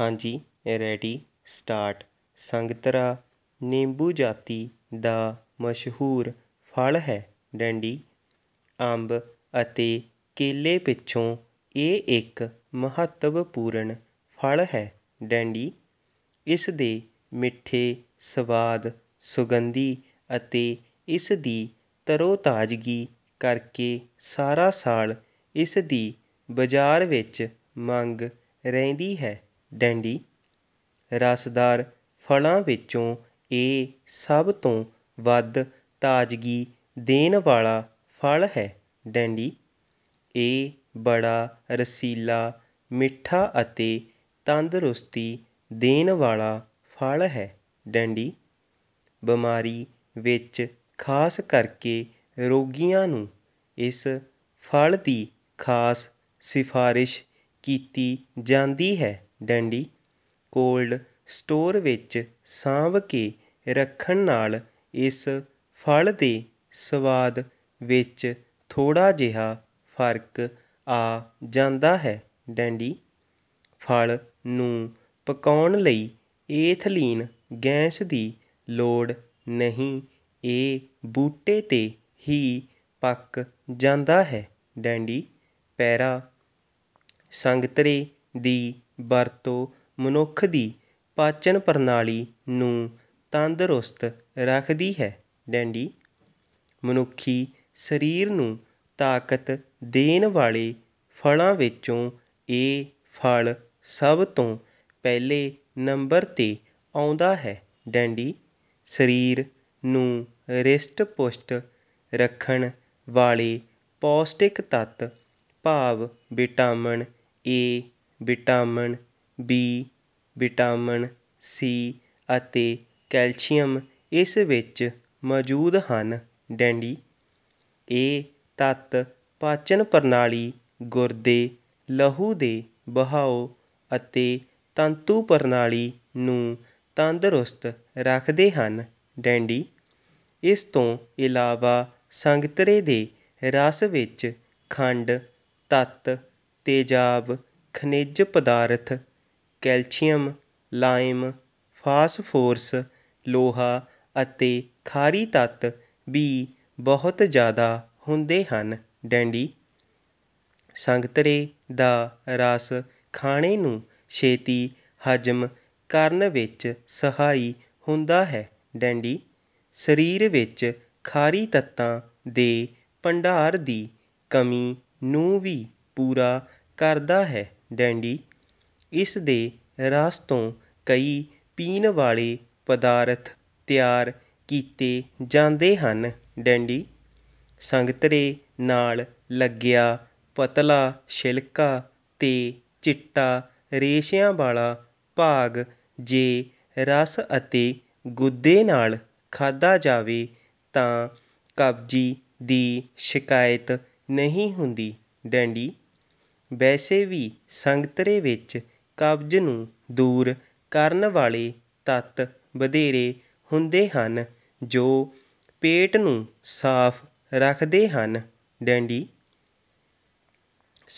ਹਾਂਜੀ ready start ਸੰਗਤਰਾ ਨਿੰਬੂ ਜਾਤੀ ਦਾ ਮਸ਼ਹੂਰ ਫਲ ਹੈ ਡੰਡੀ ਅੰਬ ਅਤੇ ਕੇਲੇ ਪਿੱਛੋਂ ਇਹ ਇੱਕ ਮਹੱਤਵਪੂਰਨ ਫਲ ਹੈ ਡੰਡੀ ਇਸ ਦੇ ਮਿੱਠੇ ਸਵਾਦ ਸੁਗੰਧੀ ਅਤੇ ਇਸ ਦੀ ਤਰੋਤਾਜ਼ਗੀ ਕਰਕੇ ਸਾਰਾ ਸਾਲ ਇਸ ਦੀ ਬਾਜ਼ਾਰ ਵਿੱਚ ਮੰਗ ਰਹਿੰਦੀ ਹੈ ਡੈਂਡੀ ਰਸਦਾਰ ਫਲਾਂ ਵਿੱਚੋਂ ਇਹ ਸਭ ਤੋਂ ਵੱਧ ਤਾਜ਼ਗੀ ਦੇਣ ਵਾਲਾ ਫਲ ਹੈ ਡੈਂਡੀ ਇਹ ਬੜਾ ਰਸੀਲਾ ਮਿੱਠਾ ਅਤੇ ਤੰਦਰੁਸਤੀ ਦੇਣ ਵਾਲਾ ਫਲ ਹੈ ਡੈਂਡੀ ਬਿਮਾਰੀ ਵਿੱਚ ਖਾਸ ਕਰਕੇ ਰੋਗੀਆਂ ਨੂੰ ਇਸ ਫਲ ਦੀ ਖਾਸ ਸਿਫਾਰਿਸ਼ ਕੀਤੀ ਜਾਂਦੀ ਹੈ ਡੰਡੀ ਕੋਲਡ ਸਟੋਰ ਵਿੱਚ ਸਾਂਭ ਕੇ ਰੱਖਣ ਨਾਲ ਇਸ ਫਲ ਦੇ ਸਵਾਦ ਵਿੱਚ ਥੋੜਾ ਜਿਹਾ ਫਰਕ ਆ ਜਾਂਦਾ ਹੈ ਡੈਂਡੀ ਫਲ ਨੂੰ ਪਕਾਉਣ ਲਈ ਏਥਲੀਨ ਗੈਸ ਦੀ ਲੋੜ ਨਹੀਂ ਇਹ ਬੂਟੇ ਤੇ ਹੀ ਪੱਕ ਜਾਂਦਾ ਹੈ ਡੈਂਡੀ ਪੈਰਾ ਸੰਗਤਰੀ ਦੀ ਵਰਤੋਂ ਮਨੁੱਖ ਦੀ ਪਾਚਨ ਪ੍ਰਣਾਲੀ ਨੂੰ ਤੰਦਰੁਸਤ ਰੱਖਦੀ ਹੈ ਡੈਂਡੀ ਮਨੁੱਖੀ ਸਰੀਰ ਨੂੰ ਤਾਕਤ ਦੇਣ ਵਾਲੇ ਫਲਾਂ ਵਿੱਚੋਂ ਇਹ ਫਲ ਸਭ ਤੋਂ ਪਹਿਲੇ ਨੰਬਰ 'ਤੇ ਆਉਂਦਾ ਹੈ ਡੈਂਡੀ ਸਰੀਰ ਨੂੰ ਰਿਸ਼ਟ ਪੁਸ਼ਟ ਰੱਖਣ ਵਾਲੇ ਪੌਸ਼ਟਿਕ ਤੱਤ ਭਾਵ vitamin A vitamin B vitamin C ਅਤੇ ਕੈਲਸ਼ੀਅਮ ਇਸ ਵਿੱਚ ਮੌਜੂਦ ਹਨ ਡੈਂਡੀ ਇਹ ਤੱਤ ਪਾਚਨ ਪ੍ਰਣਾਲੀ ਗੁਰਦੇ ਲਹੂ ਦੇ ਬਹਾਓ ਅਤੇ ਤੰਤੂ ਪ੍ਰਣਾਲੀ ਨੂੰ ਤੰਦਰੁਸਤ ਰੱਖਦੇ ਹਨ ਡੈਂਡੀ ਇਸ ਤੋਂ ਇਲਾਵਾ ਸੰਗਤਰੇ ਦੇ ਰਸ ਵਿੱਚ ਖੰਡ ਤੱਤ ਤੇਜ਼ਾਬ ਖਣਿਜ ਪਦਾਰਥ ਕੈਲਸ਼ੀਅਮ ਲਾਈਮ ਫਾਸਫੋਰਸ ਲੋਹਾ ਅਤੇ ਖਾਰੀ ਤੱਤ ਵੀ ਬਹੁਤ ਜ਼ਿਆਦਾ ਹੁੰਦੇ ਹਨ ਡੈਂਡੀ ਸੰਗਤਰੇ ਦਾ ਰਸ ਖਾਣੇ ਨੂੰ ਛੇਤੀ ਹਜਮ ਕਰਨ ਵਿੱਚ ਸਹਾਈ ਹੁੰਦਾ ਹੈ ਡੈਂਡੀ ਸਰੀਰ ਵਿੱਚ ਖਾਰੀ ਤੱਤਾਂ ਦੇ ਭੰਡਾਰ ਦੀ ਕਮੀ ਨੂੰ ਵੀ ਪੂਰਾ ਕਰਦਾ ਹੈ ਡੈਂਡੀ ਇਸ ਦੇ ਰਸ ਤੋਂ ਕਈ ਪੀਣ ਵਾਲੇ ਪਦਾਰਥ ਤਿਆਰ ਕੀਤੇ ਜਾਂਦੇ ਹਨ ਡੈਂਡੀ ਸੰਗਤਰੇ ਨਾਲ ਲੱਗਿਆ ਪਤਲਾ ਛਿਲਕਾ ਤੇ ਚਿੱਟਾ ਰੇਸ਼ਿਆਂ ਵਾਲਾ ਭਾਗ ਜੇ ਰਸ ਅਤੇ ਗੁੱਦੇ ਨਾਲ ਖਾਦਾ ਜਾਵੇ ਤਾਂ ਕਬਜੀ ਦੀ ਸ਼ਿਕਾਇਤ ਨਹੀਂ ਹੁੰਦੀ ਡੈਂਡੀ ਵੈਸੇ ਵੀ ਸੰਗਤਰੇ ਵਿੱਚ ਕਬਜ਼ ਨੂੰ ਦੂਰ ਕਰਨ ਵਾਲੇ ਤੱਤ ਵਧੇਰੇ ਹੁੰਦੇ ਹਨ ਜੋ ਪੇਟ ਨੂੰ ਸਾਫ਼ ਰੱਖਦੇ ਹਨ ਡੈਂਡੀ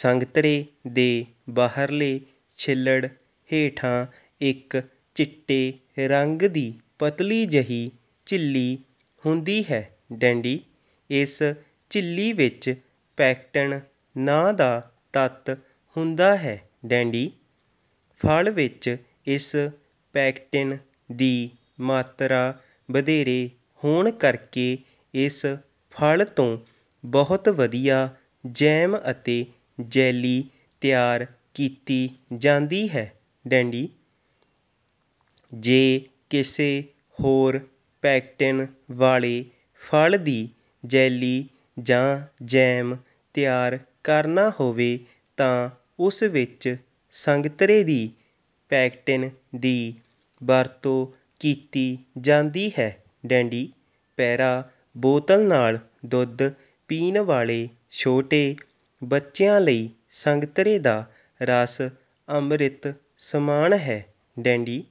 ਸੰਗਤਰੇ ਦੇ ਬਾਹਰਲੇ ਛਿੱਲੜ ਹੇਠਾਂ ਇੱਕ ਚਿੱਟੇ ਰੰਗ ਦੀ ਪਤਲੀ ਜਹੀ ਝਿੱਲੀ ਹੁੰਦੀ ਹੈ ਡੈਂਡੀ ਇਸ ਝਿੱਲੀ ਵਿੱਚ ਪੈਕਟਨ ਨਾਂ ਦਾ ਤੱਤ ਹੁੰਦਾ ਹੈ ਡੈਂਡੀ ਫਲ ਵਿੱਚ ਇਸ ਪੈਕਟਿਨ ਦੀ ਮਾਤਰਾ ਵਧੇਰੇ ਹੋਣ ਕਰਕੇ ਇਸ ਫਲ ਤੋਂ ਬਹੁਤ ਵਧੀਆ ਜੈਮ ਅਤੇ ਜੈਲੀ ਤਿਆਰ ਕੀਤੀ ਜਾਂਦੀ ਹੈ ਡੈਂਡੀ ਜੇ ਕਿਸੇ ਹੋਰ ਪੈਕਟਿਨ ਵਾਲੇ ਫਲ ਦੀ ਜੈਲੀ ਜਾਂ ਜੈਮ ਤਿਆਰ ਕਰਨਾ ਹੋਵੇ ਤਾਂ ਉਸ ਵਿੱਚ ਸੰਗਤਰੇ ਦੀ ਪੈਕਟਿਨ ਦੀ ਵਰਤੋਂ ਕੀਤੀ ਜਾਂਦੀ ਹੈ ਡੈਂਡੀ ਪੈਰਾ ਬੋਤਲ ਨਾਲ ਦੁੱਧ ਪੀਣ ਵਾਲੇ ਛੋਟੇ ਬੱਚਿਆਂ ਲਈ ਸੰਗਤਰੇ ਦਾ ਰਸ ਅੰਮ੍ਰਿਤ ਸਮਾਨ ਹੈ ਡੈਂਡੀ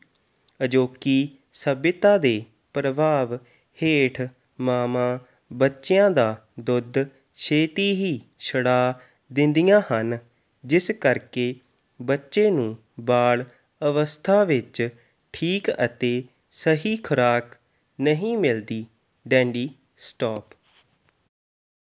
ਅਜੋਕੀ ਸਭਿਤਾ ਦੇ ਪ੍ਰਭਾਵ ਹੇਠ ਮਾਮਾ ਬੱਚਿਆਂ ਦਾ ਦੁੱਧ ਛੇਤੀ ਹੀ ਛੜਾ ਦਿੰਦੀਆਂ ਹਨ ਜਿਸ ਕਰਕੇ ਬੱਚੇ ਨੂੰ ਬਾਲ ਅਵਸਥਾ ਵਿੱਚ ਠੀਕ ਅਤੇ ਸਹੀ ਖੁਰਾਕ ਨਹੀਂ ਮਿਲਦੀ ਡੈਂਡੀ ਸਟਾਪ